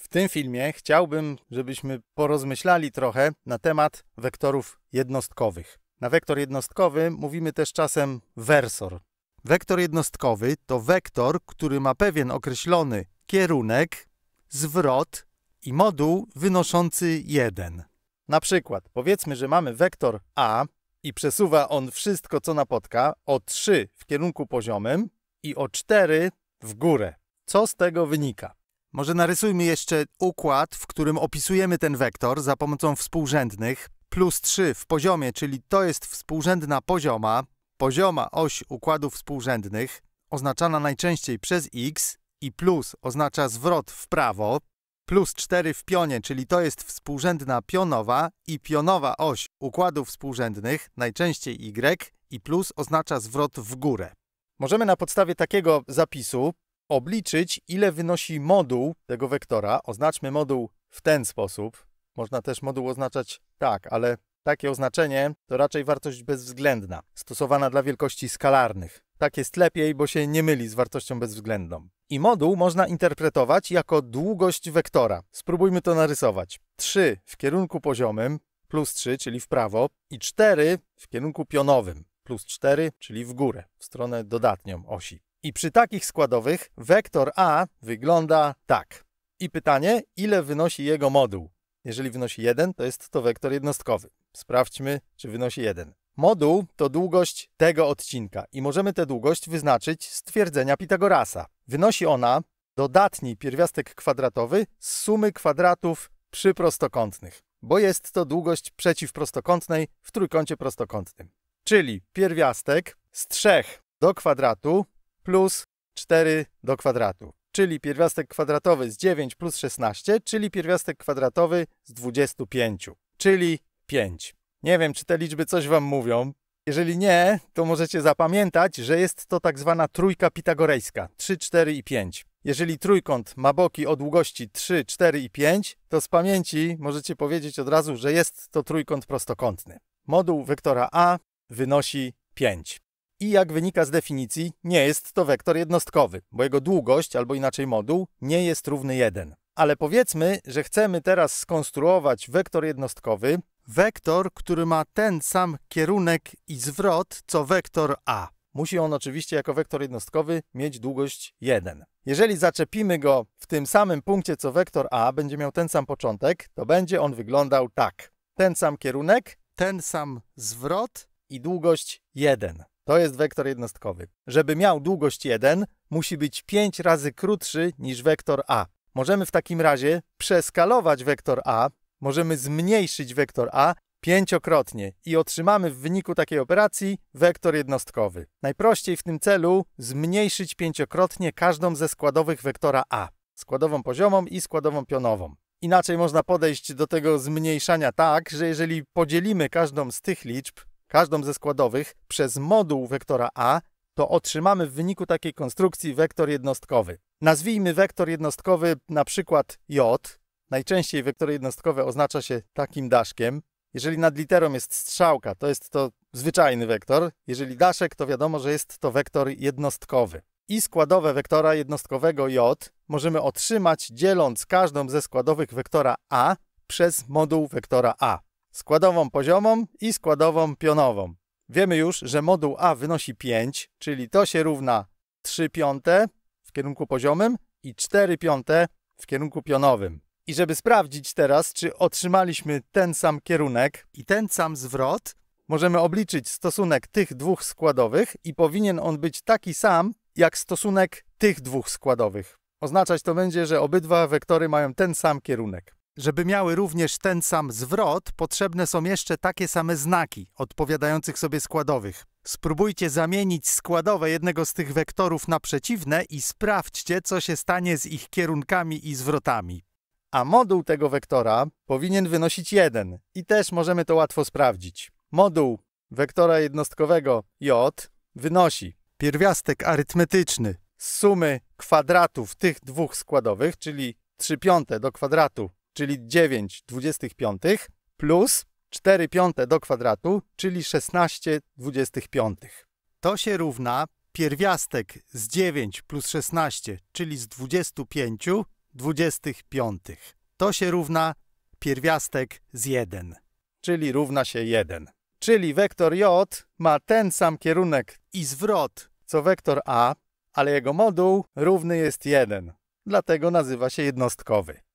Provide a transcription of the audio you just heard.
W tym filmie chciałbym, żebyśmy porozmyślali trochę na temat wektorów jednostkowych. Na wektor jednostkowy mówimy też czasem wersor. Wektor jednostkowy to wektor, który ma pewien określony kierunek, zwrot i moduł wynoszący 1. Na przykład, powiedzmy, że mamy wektor A i przesuwa on wszystko, co napotka, o 3 w kierunku poziomym i o 4 w górę. Co z tego wynika? Może narysujmy jeszcze układ, w którym opisujemy ten wektor za pomocą współrzędnych. Plus 3 w poziomie, czyli to jest współrzędna pozioma, pozioma oś układów współrzędnych, oznaczana najczęściej przez x i plus oznacza zwrot w prawo, plus 4 w pionie, czyli to jest współrzędna pionowa i pionowa oś układów współrzędnych, najczęściej y, i plus oznacza zwrot w górę. Możemy na podstawie takiego zapisu obliczyć, ile wynosi moduł tego wektora. Oznaczmy moduł w ten sposób. Można też moduł oznaczać tak, ale takie oznaczenie to raczej wartość bezwzględna, stosowana dla wielkości skalarnych. Tak jest lepiej, bo się nie myli z wartością bezwzględną. I moduł można interpretować jako długość wektora. Spróbujmy to narysować. 3 w kierunku poziomym, plus 3, czyli w prawo, i 4 w kierunku pionowym, plus 4, czyli w górę, w stronę dodatnią osi. I przy takich składowych wektor A wygląda tak. I pytanie, ile wynosi jego moduł? Jeżeli wynosi 1, to jest to wektor jednostkowy. Sprawdźmy, czy wynosi 1. Moduł to długość tego odcinka i możemy tę długość wyznaczyć z twierdzenia Pitagorasa. Wynosi ona dodatni pierwiastek kwadratowy z sumy kwadratów przyprostokątnych, bo jest to długość przeciwprostokątnej w trójkącie prostokątnym. Czyli pierwiastek z 3 do kwadratu plus 4 do kwadratu, czyli pierwiastek kwadratowy z 9 plus 16, czyli pierwiastek kwadratowy z 25, czyli 5. Nie wiem, czy te liczby coś Wam mówią. Jeżeli nie, to możecie zapamiętać, że jest to tak zwana trójka pitagorejska 3, 4 i 5. Jeżeli trójkąt ma boki o długości 3, 4 i 5, to z pamięci możecie powiedzieć od razu, że jest to trójkąt prostokątny. Moduł wektora A wynosi 5 i jak wynika z definicji, nie jest to wektor jednostkowy, bo jego długość, albo inaczej moduł, nie jest równy 1. Ale powiedzmy, że chcemy teraz skonstruować wektor jednostkowy, wektor, który ma ten sam kierunek i zwrot co wektor A. Musi on oczywiście jako wektor jednostkowy mieć długość 1. Jeżeli zaczepimy go w tym samym punkcie co wektor A, będzie miał ten sam początek, to będzie on wyglądał tak. Ten sam kierunek, ten sam zwrot i długość 1. To jest wektor jednostkowy. Żeby miał długość 1, musi być 5 razy krótszy niż wektor a. Możemy w takim razie przeskalować wektor a, możemy zmniejszyć wektor a pięciokrotnie i otrzymamy w wyniku takiej operacji wektor jednostkowy. Najprościej w tym celu zmniejszyć pięciokrotnie każdą ze składowych wektora a, składową poziomą i składową pionową. Inaczej można podejść do tego zmniejszania tak, że jeżeli podzielimy każdą z tych liczb każdą ze składowych przez moduł wektora A, to otrzymamy w wyniku takiej konstrukcji wektor jednostkowy. Nazwijmy wektor jednostkowy na przykład J. Najczęściej wektory jednostkowe oznacza się takim daszkiem. Jeżeli nad literą jest strzałka, to jest to zwyczajny wektor. Jeżeli daszek, to wiadomo, że jest to wektor jednostkowy. I składowe wektora jednostkowego J możemy otrzymać dzieląc każdą ze składowych wektora A przez moduł wektora A składową poziomą i składową pionową. Wiemy już, że moduł A wynosi 5, czyli to się równa 3 piąte w kierunku poziomym i 4 piąte w kierunku pionowym. I żeby sprawdzić teraz, czy otrzymaliśmy ten sam kierunek i ten sam zwrot, możemy obliczyć stosunek tych dwóch składowych i powinien on być taki sam jak stosunek tych dwóch składowych. Oznaczać to będzie, że obydwa wektory mają ten sam kierunek. Żeby miały również ten sam zwrot, potrzebne są jeszcze takie same znaki odpowiadających sobie składowych. Spróbujcie zamienić składowe jednego z tych wektorów na przeciwne i sprawdźcie, co się stanie z ich kierunkami i zwrotami. A moduł tego wektora powinien wynosić 1 i też możemy to łatwo sprawdzić. Moduł wektora jednostkowego j wynosi pierwiastek arytmetyczny z sumy kwadratów tych dwóch składowych, czyli 3 piąte do kwadratu czyli 9 25 plus 4 piąte do kwadratu, czyli 16 25. To się równa pierwiastek z 9 plus 16, czyli z 25 25. To się równa pierwiastek z 1, czyli równa się 1. Czyli wektor j ma ten sam kierunek i zwrot co wektor a, ale jego moduł równy jest 1, dlatego nazywa się jednostkowy.